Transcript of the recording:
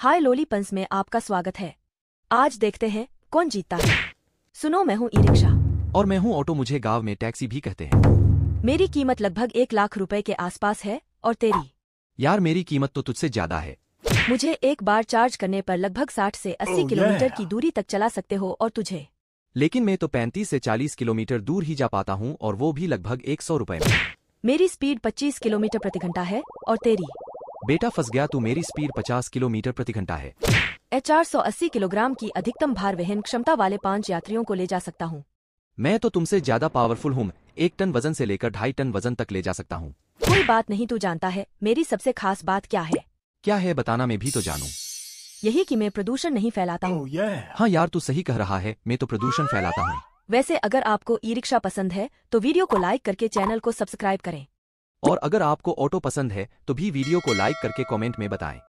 हाय lolly puns में आपका स्वागत है आज देखते हैं कौन जीतता है सुनो मैं हूँ ई रिक्शा और मैं हूँ ऑटो मुझे गांव में टैक्सी भी कहते हैं मेरी कीमत लगभग एक लाख रुपए के आसपास है और तेरी यार मेरी कीमत तो तुझसे ज्यादा है मुझे एक बार चार्ज करने पर लगभग साठ से अस्सी oh, किलोमीटर की दूरी तक चला सकते हो और तुझे लेकिन मैं तो पैंतीस से चालीस किलोमीटर दूर ही जा पाता हूँ और वो भी लगभग एक सौ रूपए में मेरी स्पीड पच्चीस किलोमीटर प्रति घंटा है और तेरी बेटा फंस गया तू तो मेरी स्पीड 50 किलोमीटर प्रति घंटा है एच अस्सी किलोग्राम की अधिकतम भार वहन क्षमता वाले पांच यात्रियों को ले जा सकता हूँ मैं तो तुमसे ज्यादा पावरफुल हूँ एक टन वजन से लेकर ढाई टन वजन तक ले जा सकता हूँ कोई बात नहीं तू जानता है मेरी सबसे खास बात क्या है क्या है बताना मैं भी तो जानू यही कि मैं प्रदूषण नहीं फैलाता हूँ oh, yeah. हाँ यार तू सही कह रहा है मैं तो प्रदूषण फैलाता हूँ वैसे अगर आपको ई रिक्शा पसंद है तो वीडियो को लाइक करके चैनल को सब्सक्राइब करें और अगर आपको ऑटो पसंद है तो भी वीडियो को लाइक करके कॉमेंट में बताएं